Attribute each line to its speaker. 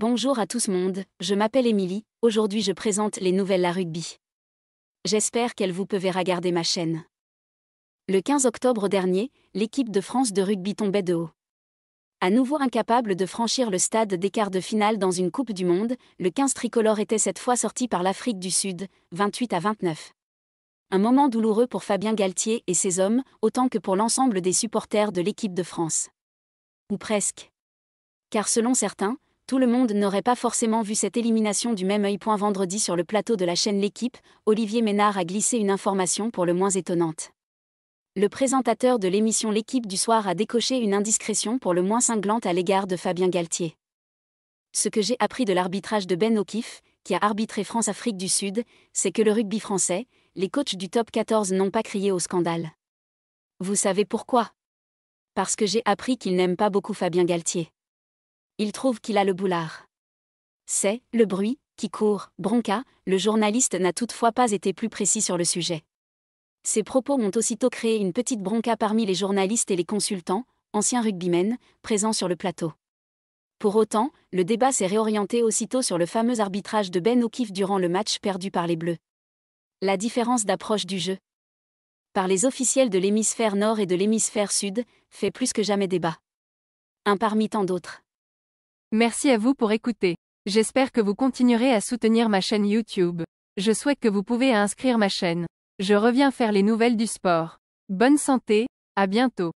Speaker 1: Bonjour à tout ce monde, je m'appelle Émilie, aujourd'hui je présente les nouvelles La Rugby. J'espère qu'elle vous pouvez regarder ma chaîne. Le 15 octobre dernier, l'équipe de France de rugby tombait de haut. À nouveau incapable de franchir le stade des quarts de finale dans une Coupe du Monde, le 15 tricolore était cette fois sorti par l'Afrique du Sud, 28 à 29. Un moment douloureux pour Fabien Galtier et ses hommes, autant que pour l'ensemble des supporters de l'équipe de France. Ou presque. Car selon certains, tout le monde n'aurait pas forcément vu cette élimination du même œil. vendredi sur le plateau de la chaîne L'équipe, Olivier Ménard a glissé une information pour le moins étonnante. Le présentateur de l'émission L'équipe du soir a décoché une indiscrétion pour le moins cinglante à l'égard de Fabien Galtier. Ce que j'ai appris de l'arbitrage de Ben O'Keeffe, qui a arbitré France-Afrique du Sud, c'est que le rugby français, les coachs du top 14 n'ont pas crié au scandale. Vous savez pourquoi Parce que j'ai appris qu'ils n'aiment pas beaucoup Fabien Galtier il trouve qu'il a le boulard. C'est le bruit qui court, bronca, le journaliste n'a toutefois pas été plus précis sur le sujet. Ses propos ont aussitôt créé une petite bronca parmi les journalistes et les consultants, anciens rugbymen, présents sur le plateau. Pour autant, le débat s'est réorienté aussitôt sur le fameux arbitrage de Ben O'Keefe durant le match perdu par les Bleus. La différence d'approche du jeu par les officiels de l'hémisphère nord et de l'hémisphère sud fait plus que jamais débat. Un parmi tant d'autres. Merci à vous pour
Speaker 2: écouter. J'espère que vous continuerez à soutenir ma chaîne YouTube. Je souhaite que vous pouvez inscrire ma chaîne. Je reviens faire les nouvelles du sport. Bonne santé, à bientôt.